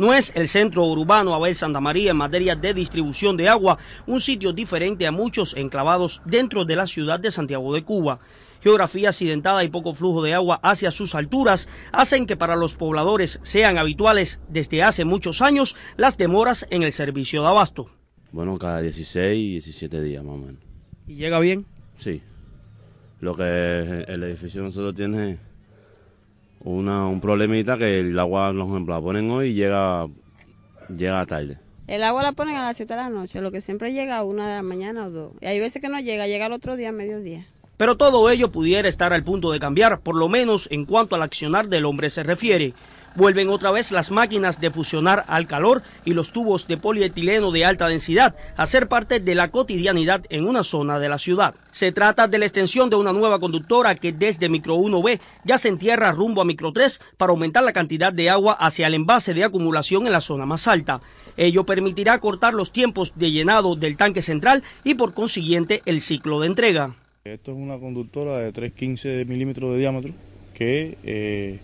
no es el centro urbano Abel Santa María en materia de distribución de agua, un sitio diferente a muchos enclavados dentro de la ciudad de Santiago de Cuba. Geografía accidentada y poco flujo de agua hacia sus alturas hacen que para los pobladores sean habituales desde hace muchos años las demoras en el servicio de abasto. Bueno, cada 16 y 17 días más o menos. ¿Y llega bien? Sí. Lo que el edificio solo tiene una, un problemita que el agua, por ejemplo, la ponen hoy y llega, llega tarde. El agua la ponen a las 7 de la noche, lo que siempre llega a una de la mañana o dos. Y hay veces que no llega, llega al otro día a mediodía. Pero todo ello pudiera estar al punto de cambiar, por lo menos en cuanto al accionar del hombre se refiere vuelven otra vez las máquinas de fusionar al calor y los tubos de polietileno de alta densidad a ser parte de la cotidianidad en una zona de la ciudad. Se trata de la extensión de una nueva conductora que desde Micro 1B ya se entierra rumbo a Micro 3 para aumentar la cantidad de agua hacia el envase de acumulación en la zona más alta. Ello permitirá cortar los tiempos de llenado del tanque central y por consiguiente el ciclo de entrega. Esto es una conductora de 3,15 milímetros de diámetro que eh,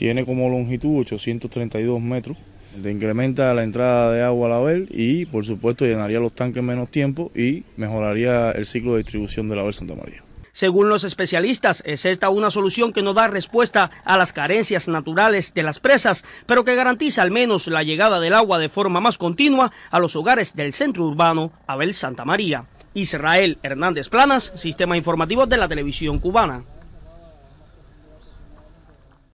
tiene como longitud 832 metros. incrementa la entrada de agua a la Bel y, por supuesto, llenaría los tanques menos tiempo y mejoraría el ciclo de distribución de la Bel Santa María. Según los especialistas, es esta una solución que no da respuesta a las carencias naturales de las presas, pero que garantiza al menos la llegada del agua de forma más continua a los hogares del centro urbano Abel Santa María. Israel Hernández Planas, Sistema Informativo de la Televisión Cubana.